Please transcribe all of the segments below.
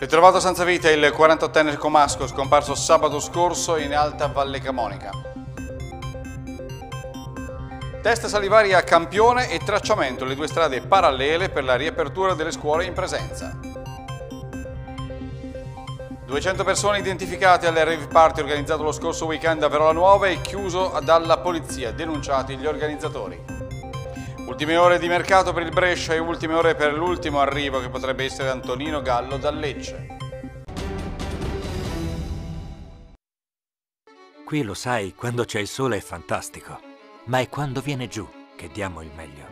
Ritrovato senza vita il 48enne comasco scomparso sabato scorso in alta Valle Camonica. Test salivari a Campione e tracciamento, le due strade parallele per la riapertura delle scuole in presenza. 200 persone identificate alle rave party organizzato lo scorso weekend a Verola Nuova e chiuso dalla polizia, denunciati gli organizzatori. Ultime ore di mercato per il Brescia e ultime ore per l'ultimo arrivo che potrebbe essere Antonino Gallo da Lecce. Qui lo sai, quando c'è il sole è fantastico, ma è quando viene giù che diamo il meglio.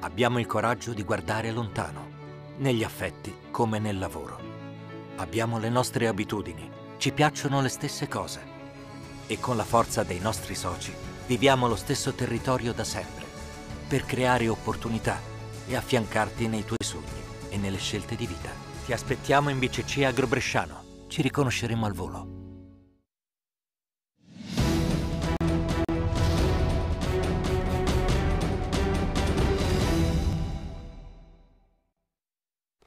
Abbiamo il coraggio di guardare lontano, negli affetti come nel lavoro. Abbiamo le nostre abitudini, ci piacciono le stesse cose e con la forza dei nostri soci viviamo lo stesso territorio da sempre per creare opportunità e affiancarti nei tuoi sogni e nelle scelte di vita. Ti aspettiamo in BCC Agrobresciano. Ci riconosceremo al volo.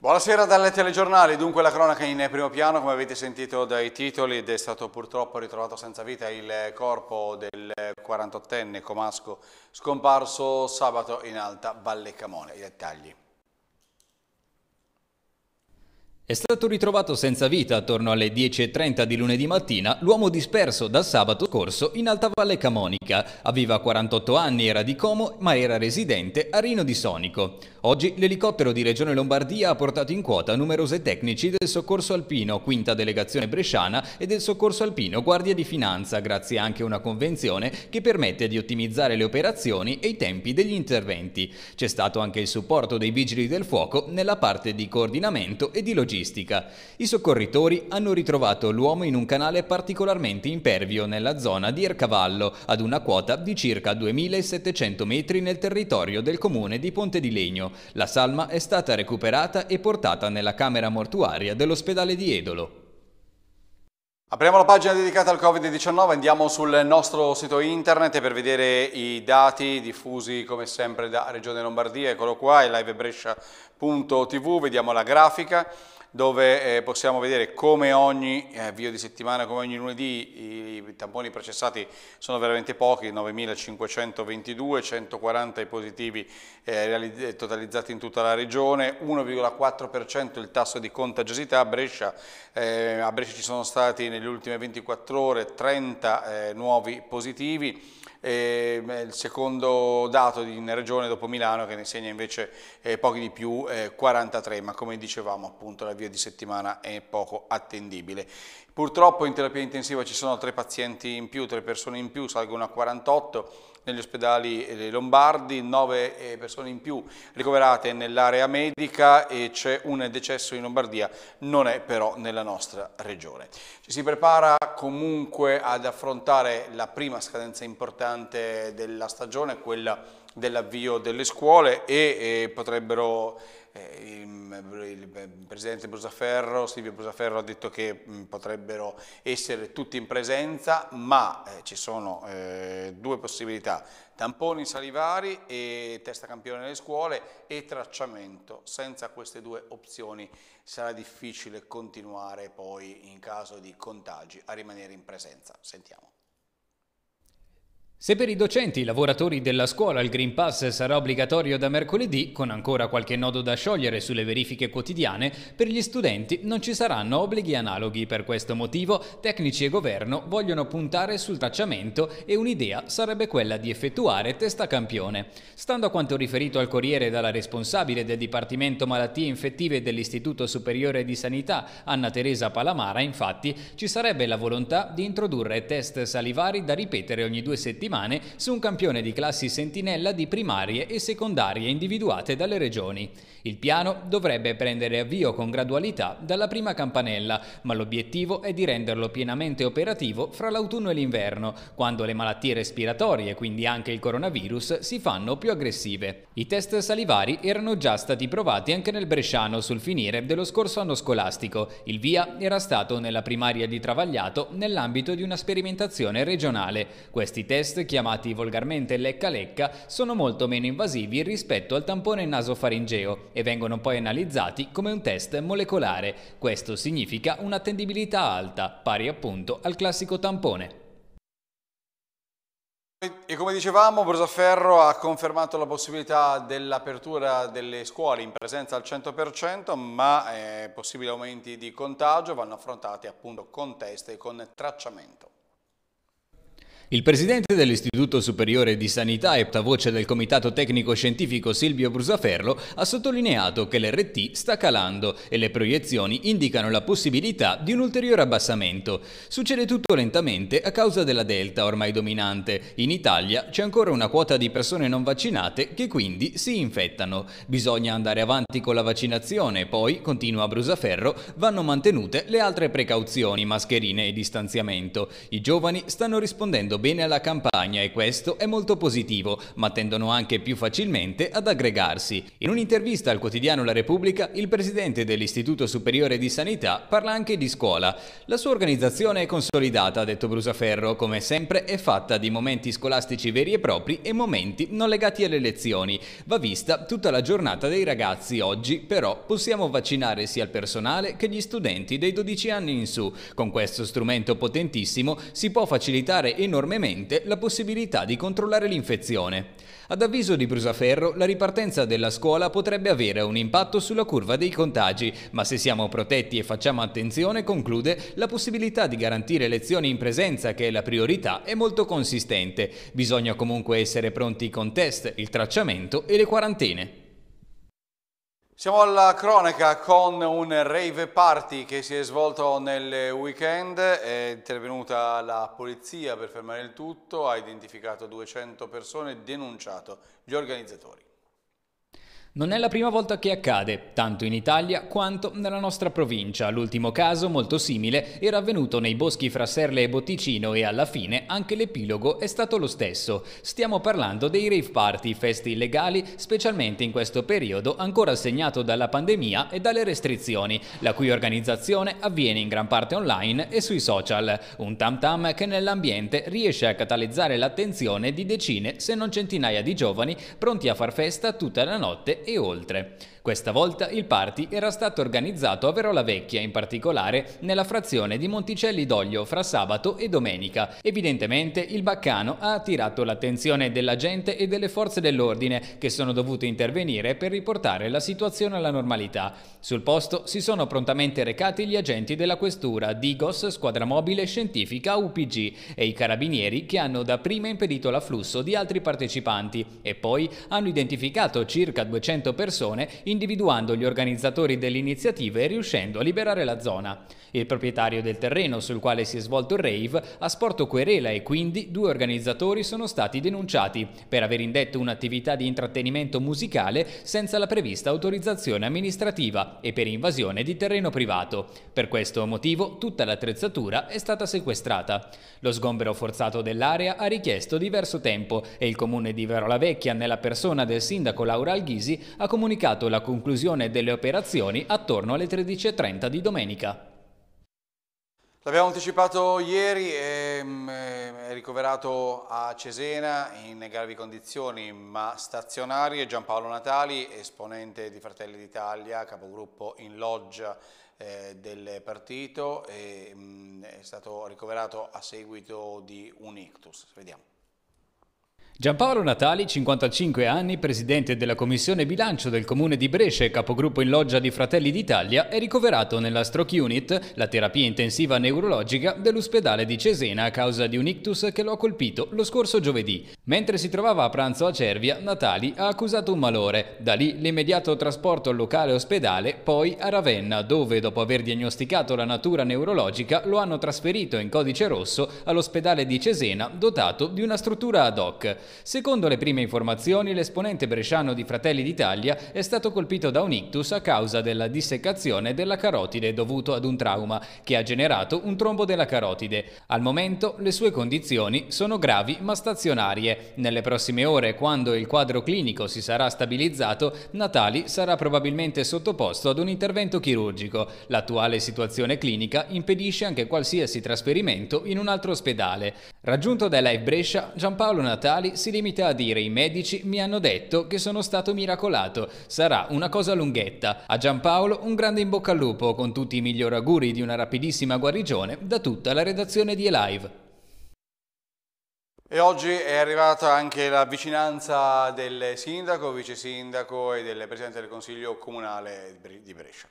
Buonasera dalle telegiornali, dunque la cronaca in primo piano, come avete sentito dai titoli ed è stato purtroppo ritrovato senza vita il corpo del 48enne Comasco scomparso sabato in alta Valle Camone. I dettagli. È stato ritrovato senza vita attorno alle 10.30 di lunedì mattina l'uomo disperso da sabato scorso in Alta Valle Camonica. Aveva 48 anni, era di Como, ma era residente a Rino di Sonico. Oggi l'elicottero di Regione Lombardia ha portato in quota numerose tecnici del Soccorso Alpino, quinta delegazione bresciana e del Soccorso Alpino Guardia di Finanza, grazie anche a una convenzione che permette di ottimizzare le operazioni e i tempi degli interventi. C'è stato anche il supporto dei Vigili del Fuoco nella parte di coordinamento e di logistica logistica. I soccorritori hanno ritrovato l'uomo in un canale particolarmente impervio nella zona di Ercavallo, ad una quota di circa 2700 metri nel territorio del comune di Ponte di Legno. La salma è stata recuperata e portata nella camera mortuaria dell'ospedale di Edolo. Apriamo la pagina dedicata al Covid-19, andiamo sul nostro sito internet per vedere i dati diffusi come sempre da Regione Lombardia, eccolo qua, è livebrescia.tv, vediamo la grafica dove eh, possiamo vedere come ogni eh, avvio di settimana, come ogni lunedì, i, i tamponi processati sono veramente pochi, 9.522, 140 i positivi eh, eh, totalizzati in tutta la regione, 1,4% il tasso di contagiosità a Brescia, eh, a Brescia ci sono stati nelle ultime 24 ore 30 eh, nuovi positivi, eh, il secondo dato in regione dopo Milano che ne segna invece eh, pochi di più, 43, eh, ma come dicevamo appunto l'avvio di settimana è poco attendibile. Purtroppo in terapia intensiva ci sono tre pazienti in più, tre persone in più, salgono a 48, negli ospedali eh, lombardi, 9 eh, persone in più ricoverate nell'area medica e c'è un decesso in Lombardia, non è però nella nostra regione. Ci si prepara comunque ad affrontare la prima scadenza importante della stagione, quella dell'avvio delle scuole e, e potrebbero eh, il presidente Brusaferro, Silvio Brusaferro ha detto che mm, potrebbero essere tutti in presenza, ma eh, ci sono eh, due possibilità, tamponi salivari e testa campione nelle scuole e tracciamento. Senza queste due opzioni sarà difficile continuare poi in caso di contagi a rimanere in presenza. Sentiamo. Se per i docenti, i lavoratori della scuola il Green Pass sarà obbligatorio da mercoledì, con ancora qualche nodo da sciogliere sulle verifiche quotidiane, per gli studenti non ci saranno obblighi analoghi. Per questo motivo tecnici e governo vogliono puntare sul tracciamento e un'idea sarebbe quella di effettuare testa campione. Stando a quanto riferito al Corriere dalla responsabile del Dipartimento Malattie Infettive dell'Istituto Superiore di Sanità, Anna Teresa Palamara, infatti, ci sarebbe la volontà di introdurre test salivari da ripetere ogni due settimane settimane su un campione di classi sentinella di primarie e secondarie individuate dalle regioni. Il piano dovrebbe prendere avvio con gradualità dalla prima campanella, ma l'obiettivo è di renderlo pienamente operativo fra l'autunno e l'inverno, quando le malattie respiratorie, quindi anche il coronavirus, si fanno più aggressive. I test salivari erano già stati provati anche nel Bresciano sul finire dello scorso anno scolastico. Il via era stato nella primaria di Travagliato nell'ambito di una sperimentazione regionale. Questi test chiamati volgarmente lecca-lecca, sono molto meno invasivi rispetto al tampone nasofaringeo e vengono poi analizzati come un test molecolare. Questo significa un'attendibilità alta, pari appunto al classico tampone. E come dicevamo, Brosaferro ha confermato la possibilità dell'apertura delle scuole in presenza al 100%, ma eh, possibili aumenti di contagio vanno affrontati appunto con test e con tracciamento. Il presidente dell'Istituto Superiore di Sanità e voce del Comitato Tecnico Scientifico Silvio Brusaferlo ha sottolineato che l'RT sta calando e le proiezioni indicano la possibilità di un ulteriore abbassamento. Succede tutto lentamente a causa della delta ormai dominante. In Italia c'è ancora una quota di persone non vaccinate che quindi si infettano. Bisogna andare avanti con la vaccinazione, poi, continua Brusaferro, vanno mantenute le altre precauzioni, mascherine e distanziamento. I giovani stanno rispondendo bene alla campagna e questo è molto positivo, ma tendono anche più facilmente ad aggregarsi. In un'intervista al quotidiano La Repubblica, il presidente dell'Istituto Superiore di Sanità parla anche di scuola. La sua organizzazione è consolidata, ha detto Brusaferro, come sempre è fatta di momenti scolastici veri e propri e momenti non legati alle lezioni. Va vista tutta la giornata dei ragazzi oggi, però possiamo vaccinare sia il personale che gli studenti dei 12 anni in su. Con questo strumento potentissimo si può facilitare enormemente enormemente la possibilità di controllare l'infezione. Ad avviso di Brusaferro, la ripartenza della scuola potrebbe avere un impatto sulla curva dei contagi, ma se siamo protetti e facciamo attenzione, conclude, la possibilità di garantire lezioni in presenza, che è la priorità, è molto consistente. Bisogna comunque essere pronti con test, il tracciamento e le quarantene. Siamo alla cronaca con un rave party che si è svolto nel weekend, è intervenuta la polizia per fermare il tutto, ha identificato 200 persone e denunciato gli organizzatori. Non è la prima volta che accade, tanto in Italia quanto nella nostra provincia. L'ultimo caso, molto simile, era avvenuto nei boschi fra Serle e Botticino e alla fine anche l'epilogo è stato lo stesso. Stiamo parlando dei rave party, feste illegali, specialmente in questo periodo ancora segnato dalla pandemia e dalle restrizioni, la cui organizzazione avviene in gran parte online e sui social. Un tam tam che nell'ambiente riesce a catalizzare l'attenzione di decine se non centinaia di giovani pronti a far festa tutta la notte e oltre. Questa volta il party era stato organizzato a Verola Vecchia, in particolare nella frazione di Monticelli d'Oglio fra sabato e domenica. Evidentemente il baccano ha attirato l'attenzione della gente e delle forze dell'ordine che sono dovute intervenire per riportare la situazione alla normalità. Sul posto si sono prontamente recati gli agenti della questura, Digos, squadra mobile scientifica UPG e i carabinieri che hanno dapprima impedito l'afflusso di altri partecipanti e poi hanno identificato circa 200 persone in individuando gli organizzatori dell'iniziativa e riuscendo a liberare la zona. Il proprietario del terreno sul quale si è svolto il rave ha sporto querela e quindi due organizzatori sono stati denunciati per aver indetto un'attività di intrattenimento musicale senza la prevista autorizzazione amministrativa e per invasione di terreno privato. Per questo motivo tutta l'attrezzatura è stata sequestrata. Lo sgombero forzato dell'area ha richiesto diverso tempo e il comune di Verola Vecchia nella persona del sindaco Laura Alghisi ha comunicato la conclusione delle operazioni attorno alle 13.30 di domenica. L'abbiamo anticipato ieri, mm, eh, è ricoverato a Cesena in gravi condizioni ma stazionarie Giampaolo Natali, esponente di Fratelli d'Italia, capogruppo in loggia eh, del partito, mm, è stato ricoverato a seguito di un ictus. Vediamo. Giampaolo Natali, 55 anni, presidente della Commissione Bilancio del Comune di Brescia e capogruppo in loggia di Fratelli d'Italia, è ricoverato nella Stroke Unit, la terapia intensiva neurologica dell'ospedale di Cesena a causa di un ictus che lo ha colpito lo scorso giovedì. Mentre si trovava a pranzo a Cervia, Natali ha accusato un malore. Da lì l'immediato trasporto al locale ospedale, poi a Ravenna, dove dopo aver diagnosticato la natura neurologica lo hanno trasferito in codice rosso all'ospedale di Cesena dotato di una struttura ad hoc. Secondo le prime informazioni, l'esponente bresciano di Fratelli d'Italia è stato colpito da un ictus a causa della dissecazione della carotide dovuto ad un trauma che ha generato un trombo della carotide. Al momento le sue condizioni sono gravi ma stazionarie. Nelle prossime ore, quando il quadro clinico si sarà stabilizzato, Natali sarà probabilmente sottoposto ad un intervento chirurgico. L'attuale situazione clinica impedisce anche qualsiasi trasferimento in un altro ospedale. Raggiunto dai Live Brescia, Giampaolo Natali si limita a dire i medici mi hanno detto che sono stato miracolato, sarà una cosa lunghetta. A Giampaolo un grande in bocca al lupo con tutti i migliori auguri di una rapidissima guarigione da tutta la redazione di Elive. E oggi è arrivata anche la vicinanza del sindaco, vice sindaco e del presidente del consiglio comunale di Brescia.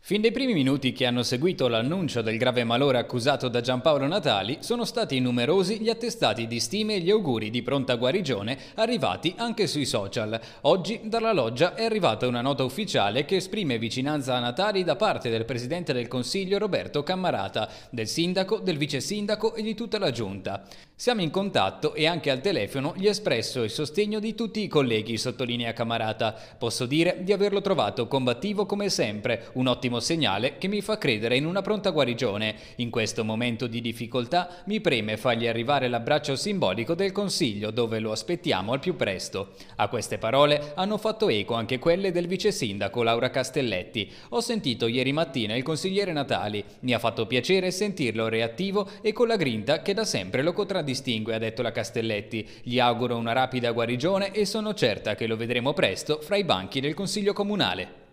Fin dai primi minuti che hanno seguito l'annuncio del grave malore accusato da Giampaolo Natali, sono stati numerosi gli attestati di stime e gli auguri di pronta guarigione arrivati anche sui social. Oggi dalla loggia è arrivata una nota ufficiale che esprime vicinanza a Natali da parte del Presidente del Consiglio Roberto Cammarata, del Sindaco, del Vice Sindaco e di tutta la Giunta. Siamo in contatto e anche al telefono gli ha espresso il sostegno di tutti i colleghi, sottolinea Cammarata. Posso dire di averlo trovato combattivo come sempre, un ottimo ottimo segnale che mi fa credere in una pronta guarigione. In questo momento di difficoltà mi preme fargli arrivare l'abbraccio simbolico del Consiglio dove lo aspettiamo al più presto. A queste parole hanno fatto eco anche quelle del vice sindaco Laura Castelletti. Ho sentito ieri mattina il consigliere Natali, mi ha fatto piacere sentirlo reattivo e con la grinta che da sempre lo contraddistingue, ha detto la Castelletti. Gli auguro una rapida guarigione e sono certa che lo vedremo presto fra i banchi del Consiglio Comunale.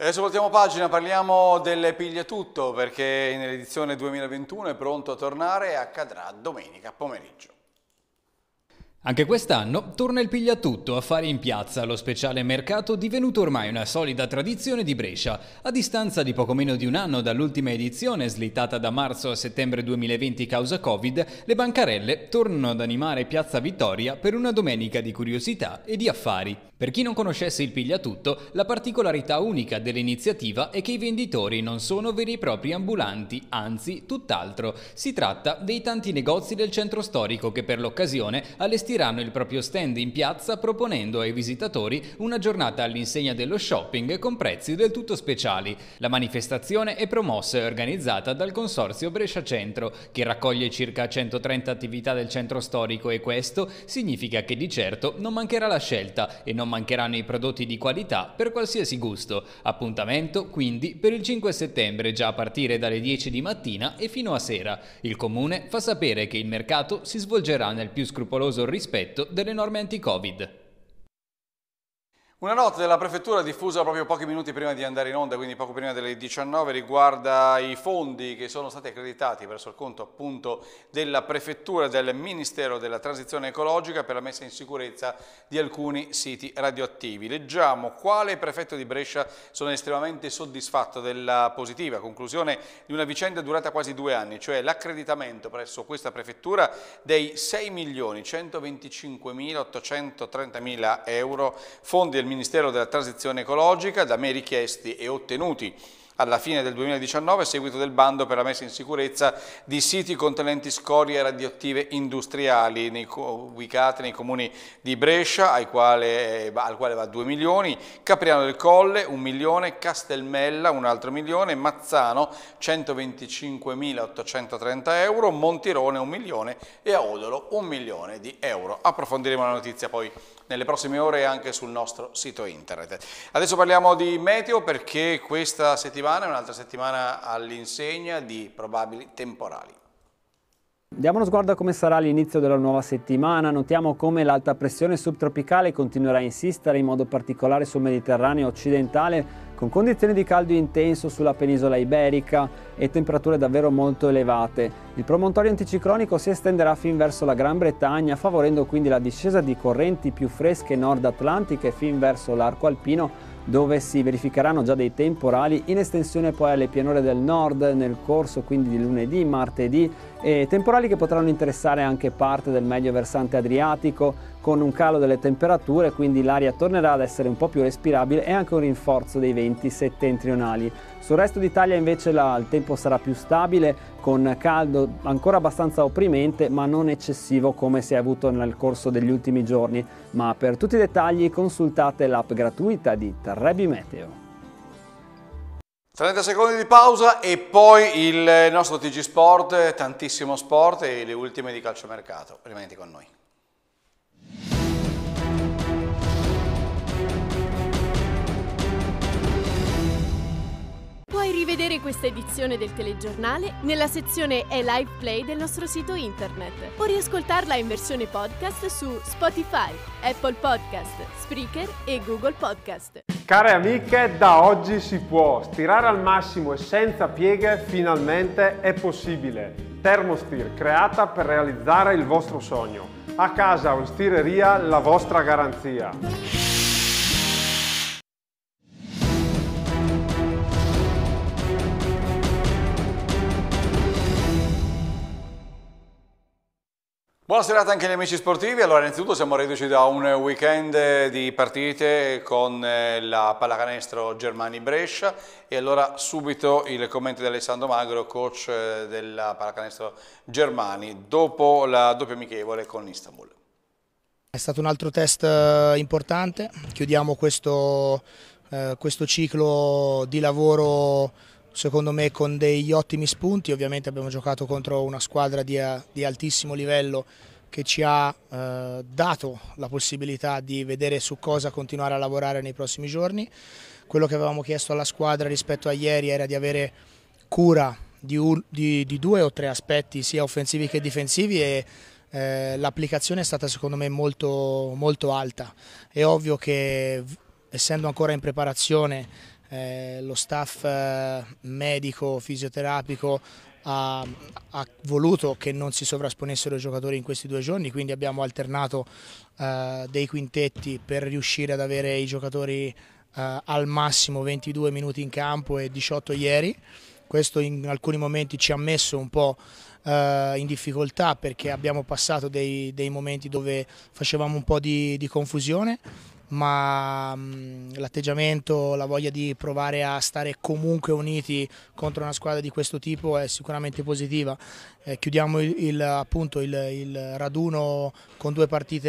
Eh, Adesso voltiamo pagina, parliamo del Pigliatutto perché nell'edizione 2021 è pronto a tornare e accadrà domenica pomeriggio. Anche quest'anno torna il Pigliatutto a fare in piazza lo speciale mercato divenuto ormai una solida tradizione di Brescia. A distanza di poco meno di un anno dall'ultima edizione, slittata da marzo a settembre 2020 causa Covid, le bancarelle tornano ad animare Piazza Vittoria per una domenica di curiosità e di affari. Per chi non conoscesse il pigliatutto, la particolarità unica dell'iniziativa è che i venditori non sono veri e propri ambulanti, anzi tutt'altro. Si tratta dei tanti negozi del centro storico che per l'occasione allestiranno il proprio stand in piazza proponendo ai visitatori una giornata all'insegna dello shopping con prezzi del tutto speciali. La manifestazione è promossa e organizzata dal Consorzio Brescia Centro, che raccoglie circa 130 attività del centro storico e questo significa che di certo non mancherà la scelta e non mancheranno i prodotti di qualità per qualsiasi gusto. Appuntamento quindi per il 5 settembre già a partire dalle 10 di mattina e fino a sera. Il comune fa sapere che il mercato si svolgerà nel più scrupoloso rispetto delle norme anti-Covid. Una nota della prefettura diffusa proprio pochi minuti prima di andare in onda, quindi poco prima delle 19, riguarda i fondi che sono stati accreditati verso il conto appunto della prefettura del Ministero della Transizione Ecologica per la messa in sicurezza di alcuni siti radioattivi. Leggiamo quale prefetto di Brescia sono estremamente soddisfatto della positiva conclusione di una vicenda durata quasi due anni, cioè l'accreditamento presso questa prefettura dei 6.125.830.000 euro fondi del Ministero della Transizione Ecologica, da me richiesti e ottenuti alla fine del 2019 a seguito del bando per la messa in sicurezza di siti contenenti scorie radioattive industriali nei, ubicate nei comuni di Brescia, al quale, eh, al quale va 2 milioni, Capriano del Colle 1 milione, Castelmella un altro milione, Mazzano 125.830 euro, Montirone 1 milione e a 1 milione di euro. Approfondiremo la notizia poi nelle prossime ore anche sul nostro sito internet. Adesso parliamo di meteo perché questa settimana settimana un'altra settimana all'insegna di probabili temporali. Diamo uno sguardo a come sarà l'inizio della nuova settimana, notiamo come l'alta pressione subtropicale continuerà a insistere in modo particolare sul Mediterraneo occidentale con condizioni di caldo intenso sulla penisola iberica e temperature davvero molto elevate. Il promontorio anticiclonico si estenderà fin verso la Gran Bretagna favorendo quindi la discesa di correnti più fresche nord atlantiche fin verso l'arco alpino dove si verificheranno già dei temporali in estensione poi alle pianure del nord nel corso quindi di lunedì, martedì e temporali che potranno interessare anche parte del medio versante adriatico con un calo delle temperature quindi l'aria tornerà ad essere un po' più respirabile e anche un rinforzo dei venti settentrionali. Sul resto d'Italia invece la, il tempo sarà più stabile con caldo ancora abbastanza opprimente ma non eccessivo come si è avuto nel corso degli ultimi giorni ma per tutti i dettagli consultate l'app gratuita di Terrebi Meteo. 30 secondi di pausa e poi il nostro TG Sport, tantissimo sport e le ultime di calciomercato. Rimanete con noi. rivedere questa edizione del telegiornale nella sezione e live play del nostro sito internet o riascoltarla in versione podcast su Spotify, Apple Podcast, Spreaker e Google Podcast. Care amiche, da oggi si può stirare al massimo e senza pieghe finalmente è possibile. Thermostir creata per realizzare il vostro sogno. A casa o in stireria la vostra garanzia. Buona serata anche agli amici sportivi, allora innanzitutto siamo reduci da un weekend di partite con eh, la pallacanestro Germani-Brescia e allora subito il commento di Alessandro Magro, coach eh, della pallacanestro Germani, dopo la doppia amichevole con Istanbul. È stato un altro test eh, importante, chiudiamo questo, eh, questo ciclo di lavoro secondo me con degli ottimi spunti, ovviamente abbiamo giocato contro una squadra di, di altissimo livello che ci ha eh, dato la possibilità di vedere su cosa continuare a lavorare nei prossimi giorni. Quello che avevamo chiesto alla squadra rispetto a ieri era di avere cura di, un, di, di due o tre aspetti, sia offensivi che difensivi e eh, l'applicazione è stata secondo me molto, molto alta. È ovvio che essendo ancora in preparazione eh, lo staff eh, medico, fisioterapico ha, ha, voluto che non si sovrasponessero i giocatori in questi due giorni, quindi abbiamo alternato eh, dei quintetti per riuscire ad avere i giocatori eh, al massimo 22 minuti in campo e 18 ieri. Questo in alcuni momenti ci ha messo un po' eh, in difficoltà perché abbiamo passato dei, dei, momenti dove facevamo un po' di, di confusione ma mm, l'atteggiamento, la voglia di provare a stare comunque uniti contro una squadra di questo tipo è sicuramente positiva. Eh, chiudiamo il, il, appunto il, il raduno con due partite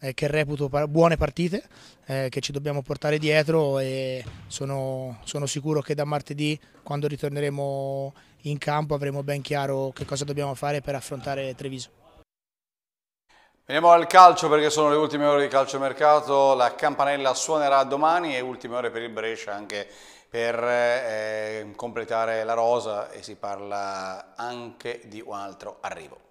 eh, che reputo buone partite eh, che ci dobbiamo portare dietro e sono, sono, sicuro che da martedì quando ritorneremo in campo avremo ben chiaro che cosa dobbiamo fare per affrontare Treviso. Veniamo al calcio perché sono le ultime ore di calciomercato, la campanella suonerà domani e ultime ore per il Brescia anche per eh, completare la rosa e si parla anche di un altro arrivo.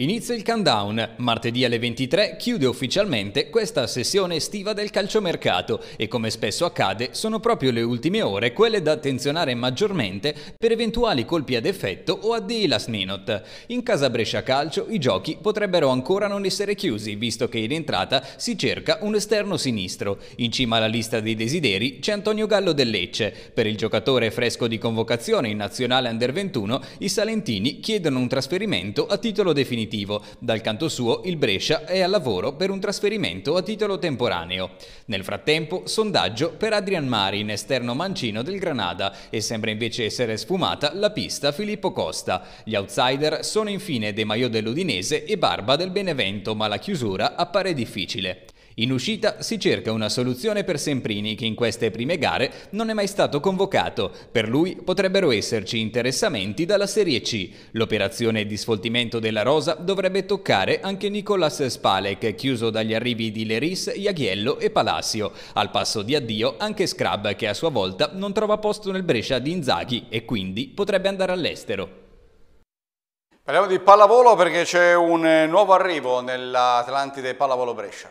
Inizia il countdown. Martedì alle 23 chiude ufficialmente questa sessione estiva del calciomercato e come spesso accade sono proprio le ultime ore quelle da attenzionare maggiormente per eventuali colpi ad effetto o addii last minute. In casa Brescia Calcio i giochi potrebbero ancora non essere chiusi visto che in entrata si cerca un esterno sinistro. In cima alla lista dei desideri c'è Antonio Gallo del Lecce. Per il giocatore fresco di convocazione in nazionale under 21 i salentini chiedono un trasferimento a titolo definitivo definitivo. Dal canto suo, il Brescia è al lavoro per un trasferimento a titolo temporaneo. Nel frattempo, sondaggio per Adrian Marin, esterno mancino del Granada, e sembra invece essere sfumata la pista Filippo Costa. Gli outsider sono infine De Maio dell'Udinese e Barba del Benevento, ma la chiusura appare difficile. In uscita si cerca una soluzione per Semprini che in queste prime gare non è mai stato convocato. Per lui potrebbero esserci interessamenti dalla Serie C. L'operazione di sfoltimento della rosa dovrebbe toccare anche Nicolas Spalek, chiuso dagli arrivi di Leris, Iaghiello e Palacio. Al passo di addio anche Scrab che a sua volta non trova posto nel Brescia di Inzaghi e quindi potrebbe andare all'estero. Parliamo di pallavolo perché c'è un nuovo arrivo nell'Atlantide Pallavolo Brescia.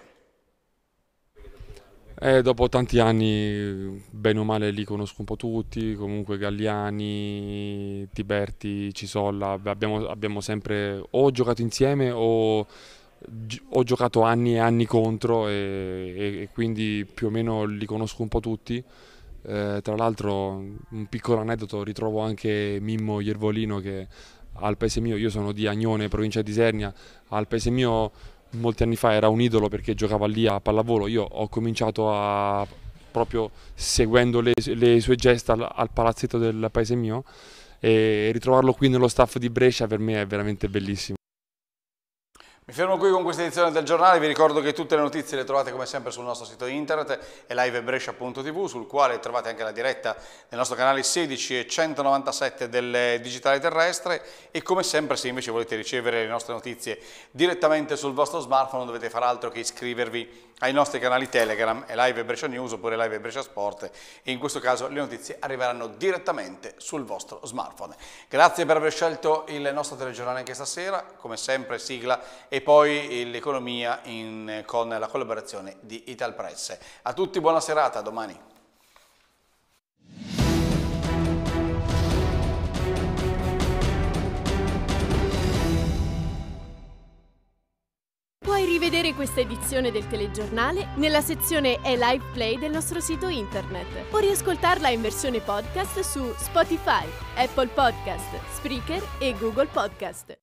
E dopo tanti anni, bene o male, li conosco un po' tutti, comunque Galliani, Tiberti, Cisolla, abbiamo, abbiamo sempre o giocato insieme o ho giocato anni e anni contro e, e, e, quindi più o meno li conosco un po' tutti. Eh, tra l'altro un piccolo aneddoto, ritrovo anche Mimmo Iervolino che al paese mio, io sono di Agnone, provincia di Isernia, al paese mio molti anni fa era un idolo perché giocava lì a pallavolo, io ho cominciato a proprio seguendo le, le sue gesta al, al, palazzetto del paese mio e ritrovarlo qui nello staff di Brescia per me è veramente bellissimo. Mi fermo qui con questa edizione del giornale, vi ricordo che tutte le notizie le trovate come sempre sul nostro sito internet e livebrescia.tv sul quale trovate anche la diretta del nostro canale 16 e 197 del digitale terrestre e come sempre se invece volete ricevere le nostre notizie direttamente sul vostro smartphone non dovete far altro che iscrivervi ai nostri canali Telegram e Live Brescia News oppure Live Brescia Sport e in questo caso le notizie arriveranno direttamente sul vostro smartphone. Grazie per aver scelto il nostro telegiornale anche stasera, come sempre sigla e e poi l'economia con la collaborazione di Italpress. A tutti buona serata, a domani. Puoi rivedere questa edizione del telegiornale nella sezione e live play del nostro sito internet o riascoltarla in versione podcast su Spotify, Apple Podcast, Spreaker e Google Podcast.